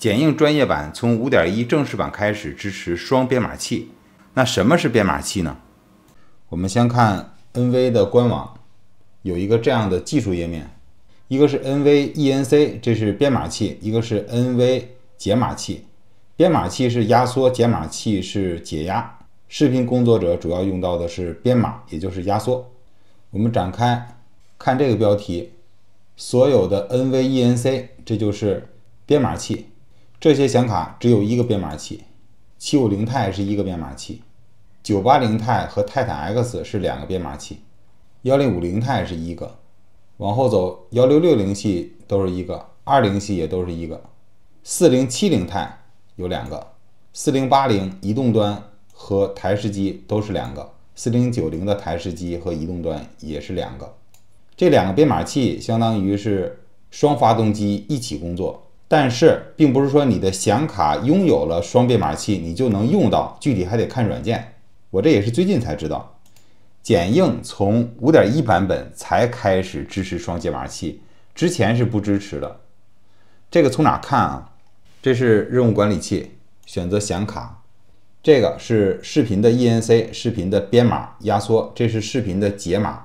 剪映专业版从五点一正式版开始支持双编码器。那什么是编码器呢？我们先看 NV 的官网，有一个这样的技术页面，一个是 NV ENC，这是编码器；一个是 NV 解码器。编码器是压缩，解码器是解压。视频工作者主要用到的是编码，也就是压缩。我们展开看这个标题，所有的 NV ENC，这就是编码器。这些显卡只有一个编码器，七五零钛是一个编码器，九八零钛和泰坦 X 是两个编码器，幺零五零钛是一个，往后走幺六六零系都是一个，二零系也都是一个，四零七零钛有两个，四零八零移动端和台式机都是两个，四零九零的台式机和移动端也是两个，这两个编码器相当于是双发动机一起工作。但是，并不是说你的显卡拥有了双编码器，你就能用到。具体还得看软件。我这也是最近才知道，剪映从五点一版本才开始支持双解码器，之前是不支持的。这个从哪看啊？这是任务管理器，选择显卡，这个是视频的 ENC 视频的编码压缩，这是视频的解码。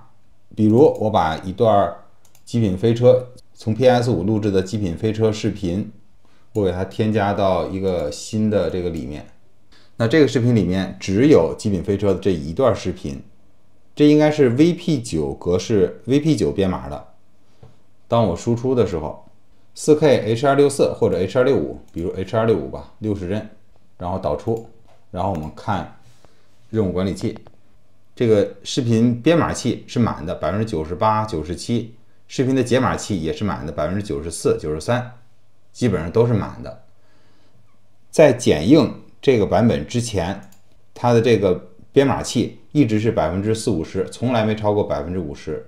比如我把一段《极品飞车》。从 PS 五录制的《极品飞车》视频，我给它添加到一个新的这个里面。那这个视频里面只有《极品飞车》的这一段视频，这应该是 VP 九格式，VP 九编码的。当我输出的时候，四 K H.264 或者 H.265，比如 H.265 吧，六十帧，然后导出，然后我们看任务管理器，这个视频编码器是满的，百分之九十八、九十七。视频的解码器也是满的，百分之九十四、九十三，基本上都是满的。在剪映这个版本之前，它的这个编码器一直是百分之四五十，从来没超过百分之五十。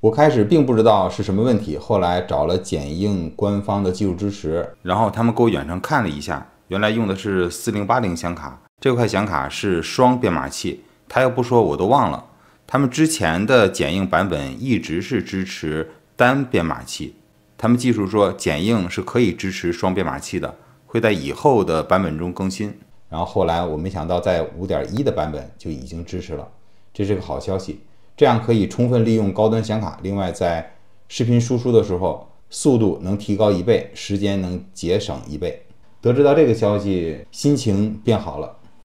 我开始并不知道是什么问题，后来找了剪映官方的技术支持，然后他们给我远程看了一下，原来用的是四零八零显卡，这块显卡是双编码器，他要不说我都忘了。他们之前的剪映版本一直是支持单编码器，他们技术说剪映是可以支持双编码器的，会在以后的版本中更新。然后后来我没想到在5.1的版本就已经支持了，这是个好消息，这样可以充分利用高端显卡。另外在视频输出的时候，速度能提高一倍，时间能节省一倍。得知到这个消息，心情变好了。